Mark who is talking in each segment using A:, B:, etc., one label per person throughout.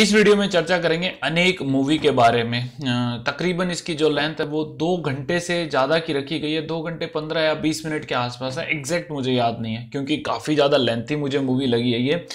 A: इस वीडियो में चर्चा करेंगे अनेक मूवी के बारे में तकरीबन इसकी जो लेंथ है वो दो घंटे से ज़्यादा की रखी गई है दो घंटे पंद्रह या बीस मिनट के आसपास है एग्जैक्ट मुझे याद नहीं है क्योंकि काफ़ी ज़्यादा लेंथी मुझे मूवी लगी है ये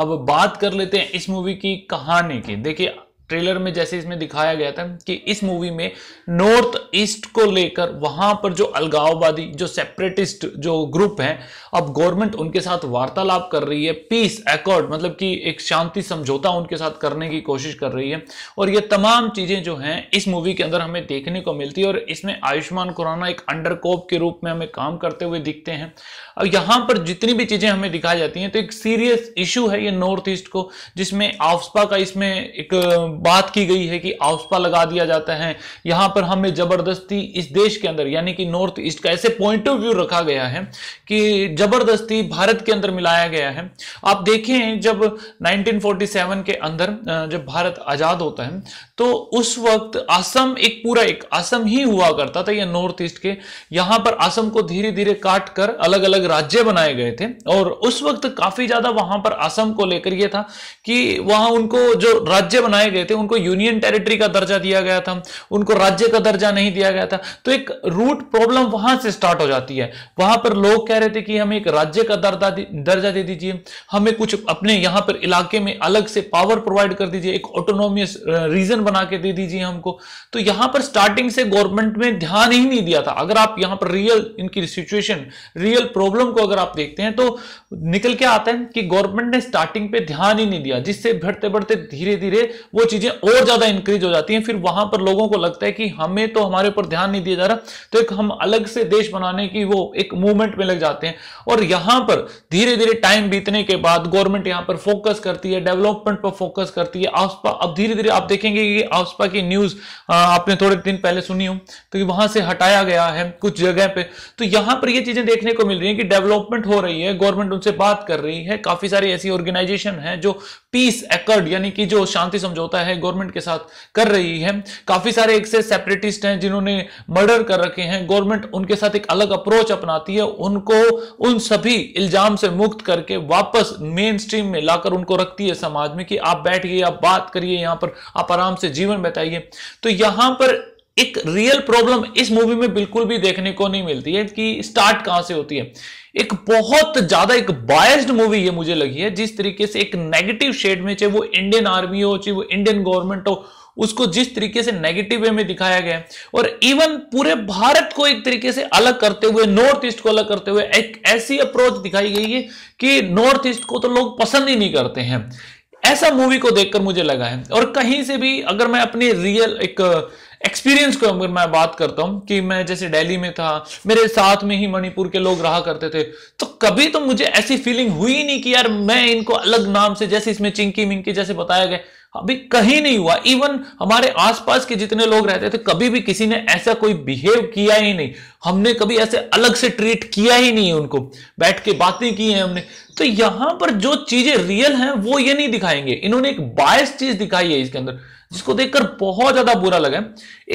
A: अब बात कर लेते हैं इस मूवी की कहानी की देखिए ट्रेलर में जैसे इसमें दिखाया गया था कि इस मूवी में नॉर्थ ईस्ट को लेकर वहां पर जो अलगाववादी जो सेपरेटिस्ट जो ग्रुप हैं अब गवर्नमेंट उनके साथ वार्तालाप कर रही है पीस एकॉर्ड मतलब कि एक शांति समझौता उनके साथ करने की कोशिश कर रही है और ये तमाम चीजें जो हैं इस मूवी के अंदर हमें देखने को मिलती है और इसमें आयुष्मान खुराना एक अंडरकोप के रूप में हमें काम करते हुए दिखते हैं अब यहाँ पर जितनी भी चीजें हमें दिखाई जाती हैं तो एक सीरियस इशू है ये नॉर्थ ईस्ट को जिसमें आफ्सपा का इसमें एक बात की गई है कि आउसपा लगा दिया जाता है यहां पर हमें जबरदस्ती इस देश के अंदर यानी कि नॉर्थ ईस्ट का ऐसे पॉइंट ऑफ व्यू रखा गया है कि जबरदस्ती भारत के अंदर मिलाया गया है आप देखें जब 1947 के अंदर जब भारत आजाद होता है तो उस वक्त असम एक पूरा एक असम ही हुआ करता था यह नॉर्थ ईस्ट के यहां पर असम को धीरे धीरे काट कर अलग अलग राज्य बनाए गए थे और उस वक्त काफी ज्यादा वहां पर असम को लेकर यह था कि वहां उनको जो राज्य बनाए गए थे उनको यूनियन टेरिटरी का दर्जा दिया गया था उनको राज्य का दर्जा नहीं दिया गया था तो एक रूट प्रॉब्लम वहां से स्टार्ट हो जाती है वहां पर लोग कह रहे थे कि हमें एक राज्य का दर्जा दर्जा दे दीजिए हमें कुछ अपने यहां पर इलाके में अलग से पावर प्रोवाइड कर दीजिए एक ऑटोनोमियस रीजन बना के दे दीजिए हमको तो यहां पर स्टार्टिंग से गवर्नमेंट में ध्यान ही नहीं दिया था अगर आप यहां पर रियल इनकी सिचुएशन रियल प्रॉब्लम को अगर आप देखते हैं तो निकल के आता है कि गवर्नमेंट ने स्टार्टिंग पे ध्यान ही नहीं दिया जिससे बढ़ते बढ़ते धीरे धीरे वो चीज चीजें और ज्यादा इंक्रीज हो जाती हैं फिर वहां पर लोगों को लगता है कि हमें तो हमारे ऊपर ध्यान नहीं दिया जा रहा तो एक हम अलग से देश बनाने की वो एक मूवमेंट में लग जाते हैं और यहां पर धीरे धीरे टाइम बीतने के बाद गवर्नमेंट यहां पर फोकस करती है डेवलपमेंट पर फोकस करती है आसपा अब धीरे धीरे आप देखेंगे कि आसपा की न्यूज आपने थोड़े दिन पहले सुनी हो तो वहां से हटाया गया है कुछ जगह पे तो यहां पर ये चीजें देखने को मिल रही है कि डेवलपमेंट हो रही है गवर्नमेंट उनसे बात कर रही है काफी सारी ऐसी ऑर्गेनाइजेशन है जो पीस एकर्ड यानी कि जो शांति समझौता है गवर्नमेंट के साथ कर रही है काफी सारे एक से सेपरेटिस्ट हैं जिन्होंने मर्डर कर रखे हैं गवर्नमेंट उनके साथ एक अलग अप्रोच अपनाती है उनको उन सभी इल्जाम से मुक्त करके वापस मेन स्ट्रीम में लाकर उनको रखती है समाज में कि आप बैठिए आप बात करिए यहां पर आप आराम से जीवन बताइए तो यहां पर एक रियल प्रॉब्लम इस मूवी में बिल्कुल भी देखने को नहीं मिलती है कि स्टार्ट कहां से होती है एक बहुत ज्यादा एक बायस्ड मूवी ये मुझे लगी है जिस तरीके से एक नेगेटिव शेड में चाहे वो इंडियन आर्मी हो चाहे वो इंडियन गवर्नमेंट हो उसको जिस तरीके से नेगेटिव वे में दिखाया गया और इवन पूरे भारत को एक तरीके से अलग करते हुए नॉर्थ ईस्ट को अलग करते हुए एक ऐसी अप्रोच दिखाई गई है कि नॉर्थ ईस्ट को तो लोग पसंद ही नहीं करते हैं ऐसा मूवी को देखकर मुझे लगा है और कहीं से भी अगर मैं अपने रियल एक एक्सपीरियंस uh, को अगर मैं बात करता हूं कि मैं जैसे दिल्ली में था मेरे साथ में ही मणिपुर के लोग रहा करते थे तो कभी तो मुझे ऐसी फीलिंग हुई नहीं कि यार मैं इनको अलग नाम से जैसे इसमें चिंकी मिंकी जैसे बताया गया अभी कहीं नहीं हुआ इवन हमारे आसपास के जितने लोग रहते थे कभी भी किसी ने ऐसा कोई बिहेव किया ही नहीं हमने कभी ऐसे अलग से ट्रीट किया ही नहीं है उनको बैठ के बातें की हैं हमने तो यहां पर जो चीजें रियल हैं वो ये नहीं दिखाएंगे इन्होंने एक बायस चीज दिखाई है इसके अंदर जिसको देखकर बहुत ज्यादा बुरा लगा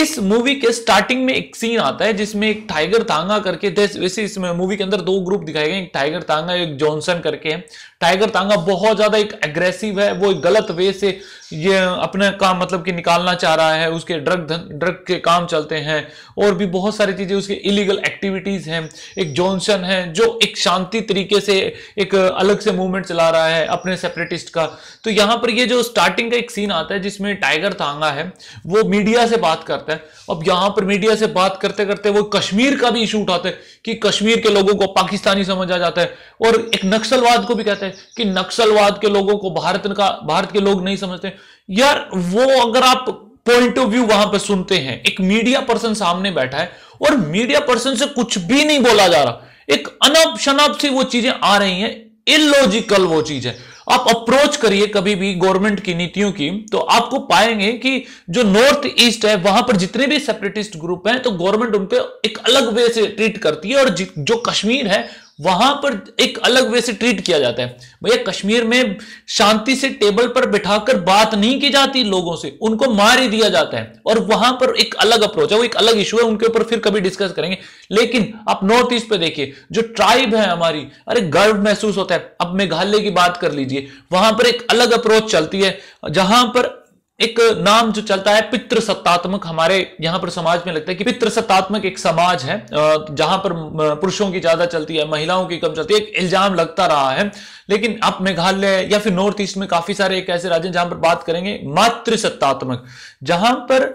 A: इस मूवी के स्टार्टिंग में एक सीन आता है जिसमें एक टाइगर तांगा करके वैसे इसमें मूवी के अंदर दो ग्रुप दिखाए गए एक टाइगर तांगा एक जॉनसन करके टाइगर तांगा बहुत ज्यादा एक एग्रेसिव है वो एक गलत वे से ये अपने काम मतलब कि निकालना चाह रहा है उसके ड्रग धन ड्रग के काम चलते हैं और भी बहुत सारी चीजें उसके इलीगल एक्टिविटीज हैं एक जॉनसन है जो एक शांति तरीके से एक अलग से मूवमेंट चला रहा है अपने सेपरेटिस्ट का तो यहां पर ये जो स्टार्टिंग का एक सीन आता है जिसमें टाइगर टाइगर तांगा है वो मीडिया से बात करता है अब यहां पर मीडिया से बात करते करते वो कश्मीर का भी इशू उठाते हैं कि कश्मीर के लोगों को पाकिस्तानी समझा जाता है और एक नक्सलवाद को भी कहते हैं कि नक्सलवाद के लोगों को भारत का भारत के लोग नहीं समझते यार वो अगर आप पॉइंट ऑफ व्यू वहां पर सुनते हैं एक मीडिया पर्सन सामने बैठा है और मीडिया पर्सन से कुछ भी नहीं बोला जा रहा एक अनब शनब सी वो चीजें आ रही हैं इलॉजिकल वो चीज है आप अप्रोच करिए कभी भी गवर्नमेंट की नीतियों की तो आपको पाएंगे कि जो नॉर्थ ईस्ट है वहां पर जितने भी सेपरेटिस्ट ग्रुप हैं तो गवर्नमेंट उनपे एक अलग वे से ट्रीट करती है और जो कश्मीर है वहां पर एक अलग वे से ट्रीट किया जाता है भैया कश्मीर में शांति से टेबल पर बिठाकर बात नहीं की जाती लोगों से उनको मार ही दिया जाता है और वहां पर एक अलग अप्रोच है वो एक अलग इशू है उनके ऊपर फिर कभी डिस्कस करेंगे लेकिन आप नॉर्थ ईस्ट पे देखिए जो ट्राइब है हमारी अरे गर्व महसूस होता है अब मेघालय की बात कर लीजिए वहां पर एक अलग अप्रोच चलती है जहां पर एक नाम जो चलता है पितृसत्तात्मक हमारे यहां पर समाज में लगता है कि पित्र सत्तात्मक एक समाज है जहां पर पुरुषों की ज्यादा चलती है महिलाओं की कम चलती है एक इल्जाम लगता रहा है लेकिन आप मेघालय या फिर नॉर्थ ईस्ट में काफी सारे एक ऐसे राज्य जहां पर बात करेंगे मातृ सत्तात्मक जहां पर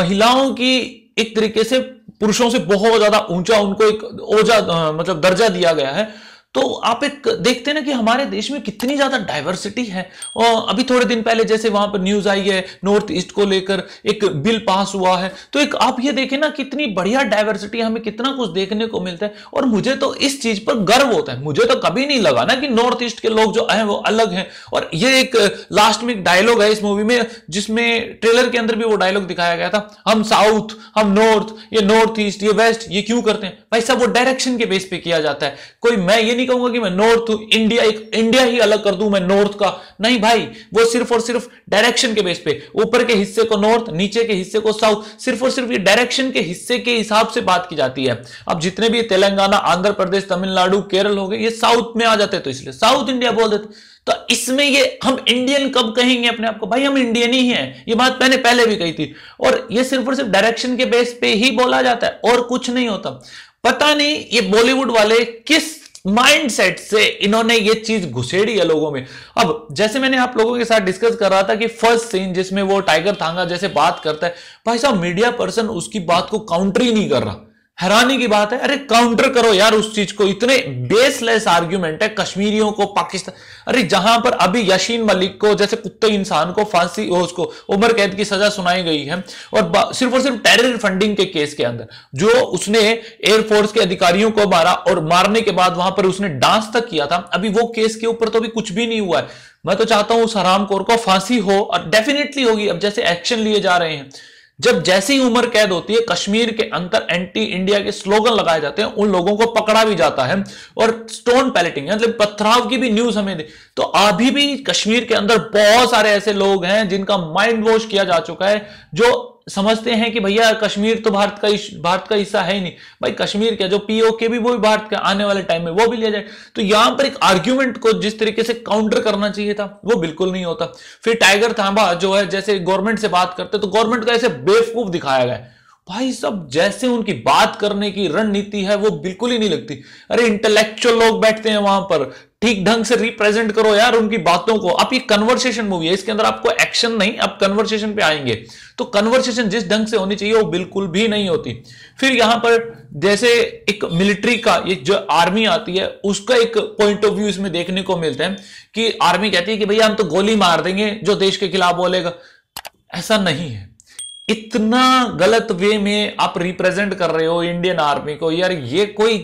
A: महिलाओं की एक तरीके से पुरुषों से बहुत ज्यादा ऊंचा उनको एक ओजा मतलब दर्जा दिया गया है तो आप एक देखते ना कि हमारे देश में कितनी ज्यादा डाइवर्सिटी है और अभी थोड़े दिन पहले जैसे वहां पर न्यूज आई है नॉर्थ ईस्ट को लेकर एक बिल पास हुआ है तो एक आप ये देखें ना कितनी बढ़िया डाइवर्सिटी हमें कितना कुछ देखने को मिलता है और मुझे तो इस चीज पर गर्व होता है मुझे तो कभी नहीं लगा ना कि नॉर्थ ईस्ट के लोग जो है वो अलग है और ये एक लास्ट में एक डायलॉग है इस मूवी में जिसमें ट्रेलर के अंदर भी वो डायलॉग दिखाया गया था हम साउथ हम नॉर्थ ये नॉर्थ ईस्ट ये वेस्ट ये क्यों करते हैं भाई सब वो डायरेक्शन के बेस पे किया जाता है कोई मैं ये नहीं नहीं कहूंगा कि मैं नॉर्थ इंडिया एक इंडिया ही अलग कर दू मैं नॉर्थ का नहीं भाई वो सिर्फ और सिर्फ डायरेक्शन के बेस पे ऊपर के हिस्से को नॉर्थ नीचे के हिस्से को साउथ सिर्फ और सिर्फ ये डायरेक्शन के हिस्से के हिसाब से बात की जाती है अब जितने भी तेलंगाना आंध्र प्रदेश तमिलनाडु केरल हो गए ये साउथ में आ जाते तो इसलिए साउथ इंडिया बोल देते तो इसमें ये हम इंडियन कब कहेंगे अपने आप को भाई हम इंडियन ही हैं ये बात मैंने पहले भी कही थी और ये सिर्फ और सिर्फ डायरेक्शन के बेस पे ही बोला जाता है और कुछ नहीं होता पता नहीं ये बॉलीवुड वाले किस माइंडसेट से इन्होंने ये चीज घुसेड़ी है लोगों में अब जैसे मैंने आप लोगों के साथ डिस्कस कर रहा था कि फर्स्ट सीन जिसमें वो टाइगर थांगा जैसे बात करता है भाई साहब मीडिया पर्सन उसकी बात को काउंटर ही नहीं कर रहा हैरानी की बात है अरे काउंटर करो यार उस चीज को इतने बेसलेस आर्ग्यूमेंट है कश्मीरियों को पाकिस्तान अरे जहां पर अभी यशीन मलिक को जैसे कुत्ते इंसान को फांसी उसको उम्र कैद की सजा सुनाई गई है और सिर्फ और सिर्फ टेरर फंडिंग के केस के अंदर जो उसने एयरफोर्स के अधिकारियों को मारा और मारने के बाद वहां पर उसने डांस तक किया था अभी वो केस के ऊपर तो अभी कुछ भी नहीं हुआ है मैं तो चाहता हूं उस हराम कौर को फांसी हो और डेफिनेटली होगी अब जैसे एक्शन लिए जा रहे हैं जब जैसी उम्र कैद होती है कश्मीर के अंदर एंटी इंडिया के स्लोगन लगाए जाते हैं उन लोगों को पकड़ा भी जाता है और स्टोन पैलेटिंग मतलब पथराव की भी न्यूज हमें दी तो अभी भी कश्मीर के अंदर बहुत सारे ऐसे लोग हैं जिनका माइंड वॉश किया जा चुका है जो समझते हैं कि भैया कश्मीर तो भारत का भारत का हिस्सा है ही नहीं भाई कश्मीर क्या जो पीओके भी वो भी भारत का आने वाले टाइम में वो भी लिया जाए तो यहां पर एक आर्ग्यूमेंट को जिस तरीके से काउंटर करना चाहिए था वो बिल्कुल नहीं होता फिर टाइगर थांबा जो है जैसे गवर्नमेंट से बात करते तो गवर्नमेंट का ऐसे बेवकूफ दिखाया गया भाई सब जैसे उनकी बात करने की रणनीति है वो बिल्कुल ही नहीं लगती अरे इंटेलेक्चुअल लोग बैठते हैं वहां पर ठीक ढंग से रिप्रेजेंट करो यार उनकी बातों को आप ये कन्वर्सेशन मूवी है इसके अंदर आपको एक्शन नहीं आप कन्वर्सेशन पे आएंगे तो कन्वर्सेशन जिस ढंग से होनी चाहिए वो बिल्कुल भी नहीं होती फिर यहां पर जैसे एक मिलिट्री का ये जो आर्मी आती है उसका एक पॉइंट ऑफ व्यू इसमें देखने को मिलता है कि आर्मी कहती है कि भैया हम तो गोली मार देंगे जो देश के खिलाफ बोलेगा ऐसा नहीं है इतना गलत वे में आप रिप्रेजेंट कर रहे हो इंडियन आर्मी को यार ये कोई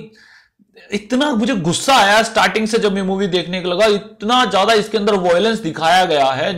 A: इतना मुझे गुस्सा आया स्टार्टिंग से जब मैं मूवी देखने को लगा इतना ज्यादा इसके अंदर वॉयलेंस दिखाया गया है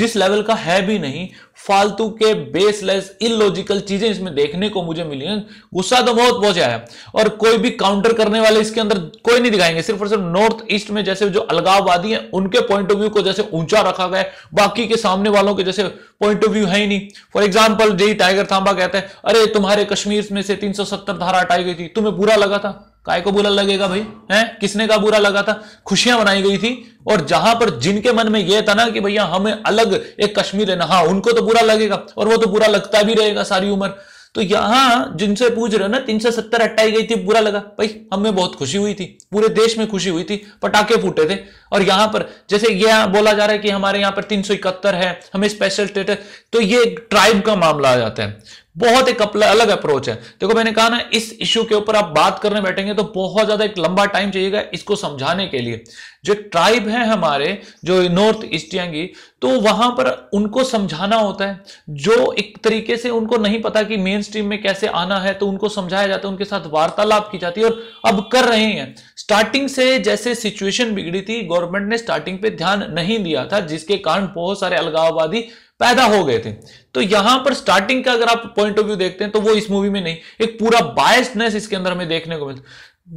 A: जिस लेवल का है भी नहीं फालतू के बेसलेस इलॉजिकल चीजें इसमें देखने को मुझे मिली हैं गुस्सा तो बहुत बहुत आया और कोई भी काउंटर करने वाले इसके अंदर कोई नहीं दिखाएंगे सिर्फ और सिर्फ नॉर्थ ईस्ट में जैसे जो अलगाववादी हैं उनके पॉइंट ऑफ व्यू को जैसे ऊंचा रखा गया बाकी के सामने वालों के जैसे पॉइंट ऑफ व्यू है ही नहीं फॉर एग्जाम्पल जय टाइगर थाम्बा कहते हैं अरे तुम्हारे कश्मीर में से तीन धारा हटाई गई थी तुम्हें बुरा लगा था काय को बुरा लगेगा भाई है किसने का बुरा लगा था खुशियां बनाई गई थी और जहां पर जिनके मन में यह था ना कि भैया हमें अलग एक कश्मीर है ना हाँ उनको तो बुरा लगेगा और वो तो बुरा लगता भी रहेगा सारी उम्र तो यहां जिनसे पूछ रहे हो ना तीन सौ सत्तर हटाई गई थी बुरा लगा भाई हमें बहुत खुशी हुई थी पूरे देश में खुशी हुई थी पटाखे फूटे थे और यहां पर जैसे यह बोला जा रहा है कि हमारे यहां पर तीन सौ इकहत्तर है हमें स्पेशल स्टेटस तो ये ट्राइब का मामला आ जाता है बहुत एक अलग अप्रोच है देखो मैंने कहा ना इस इश्यू के ऊपर आप बात करने बैठेंगे तो बहुत ज्यादा एक लंबा टाइम चाहिएगा इसको समझाने के लिए जो ट्राइब है हमारे जो नॉर्थ की तो वहां पर उनको समझाना होता है जो एक तरीके से उनको नहीं पता कि मेन स्ट्रीम में कैसे आना है तो उनको समझाया जाता है उनके साथ वार्तालाप की जाती है और अब कर रहे हैं स्टार्टिंग से जैसे सिचुएशन बिगड़ी थी गवर्नमेंट ने स्टार्टिंग पे ध्यान नहीं दिया था जिसके कारण बहुत सारे अलगाववादी पैदा हो गए थे तो यहां पर स्टार्टिंग का अगर आप पॉइंट ऑफ व्यू देखते हैं तो वो इस मूवी में नहीं एक पूरा बायसनेस इसके अंदर हमें देखने को मिलता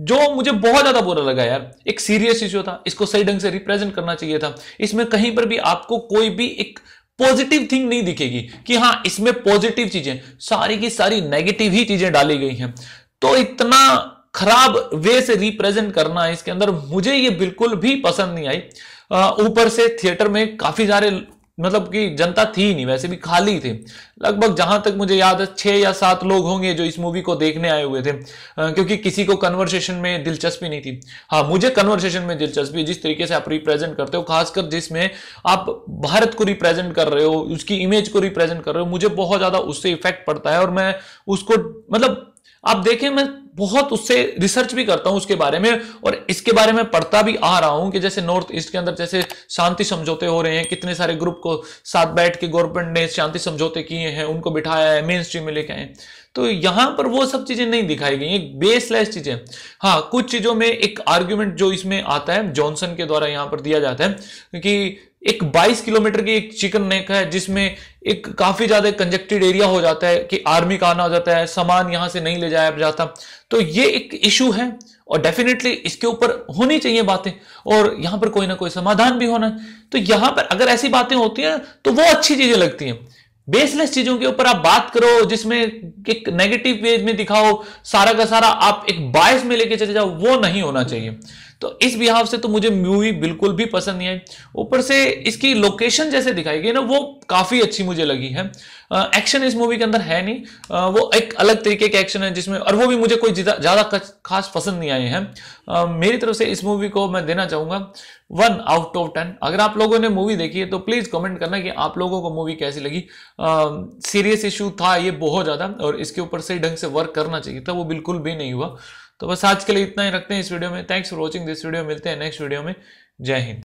A: जो मुझे बहुत ज्यादा बुरा लगा यार एक सीरियस इश्यू था इसको सही ढंग से रिप्रेजेंट करना चाहिए था इसमें कहीं पर भी आपको कोई भी एक पॉजिटिव थिंग नहीं दिखेगी कि हाँ इसमें पॉजिटिव चीजें सारी की सारी नेगेटिव ही चीजें डाली गई हैं तो इतना खराब वे से रिप्रेजेंट करना है इसके अंदर मुझे ये बिल्कुल भी पसंद नहीं आई ऊपर से थिएटर में काफी सारे मतलब कि जनता थी नहीं वैसे भी खाली थे लगभग जहां तक मुझे याद है छह या सात लोग होंगे जो इस मूवी को देखने आए हुए थे क्योंकि किसी को कन्वर्सेशन में दिलचस्पी नहीं थी हाँ मुझे कन्वर्सेशन में दिलचस्पी जिस तरीके से आप रिप्रेजेंट करते हो खासकर जिसमें आप भारत को रिप्रेजेंट कर रहे हो उसकी इमेज को रिप्रेजेंट कर रहे हो मुझे बहुत ज़्यादा उससे इफेक्ट पड़ता है और मैं उसको मतलब आप देखें मैं बहुत उससे रिसर्च भी करता हूं उसके बारे में और इसके बारे में पढ़ता भी आ रहा हूं कि जैसे नॉर्थ ईस्ट के अंदर जैसे शांति समझौते हो रहे हैं कितने सारे ग्रुप को साथ बैठ के गवर्नमेंट ने शांति समझौते किए हैं उनको बिठाया है मेन स्ट्रीम में लेके आए तो यहां पर वो सब चीजें नहीं दिखाई गई बेसलेस चीजें हाँ कुछ चीजों में एक आर्ग्यूमेंट जो इसमें आता है जॉनसन के द्वारा यहां पर दिया जाता है कि एक 22 किलोमीटर की एक चिकन नेक है जिसमें एक काफी ज्यादा कंजेक्टेड एरिया हो जाता है कि आर्मी का आना हो जाता है सामान यहां से नहीं ले जाया जाता तो ये एक इशू है और डेफिनेटली इसके ऊपर होनी चाहिए बातें और यहां पर कोई ना कोई समाधान भी होना तो यहां पर अगर ऐसी बातें होती हैं तो वो अच्छी चीजें लगती हैं बेसलेस चीजों के ऊपर आप बात करो जिसमें एक नेगेटिव वेज में दिखाओ सारा का सारा आप एक बायस में लेके चले जाओ वो नहीं होना चाहिए तो इस बिहाव से तो मुझे मूवी बिल्कुल भी पसंद नहीं आई ऊपर से इसकी लोकेशन जैसे दिखाई गई ना वो काफ़ी अच्छी मुझे लगी है एक्शन इस मूवी के अंदर है नहीं आ, वो एक अलग तरीके का एक्शन है जिसमें और वो भी मुझे कोई ज़्यादा खास पसंद नहीं आए हैं मेरी तरफ से इस मूवी को मैं देना चाहूंगा वन आउट ऑफ टेन अगर आप लोगों ने मूवी देखी है तो प्लीज़ कमेंट करना कि आप लोगों को मूवी कैसी लगी सीरियस इशू था ये बहुत ज़्यादा और इसके ऊपर सही ढंग से वर्क करना चाहिए था वो बिल्कुल भी नहीं हुआ तो बस आज के लिए इतना ही रखते हैं इस वीडियो में thanks for watching this video मिलते हैं नेक्स्ट वीडियो में जय हिंद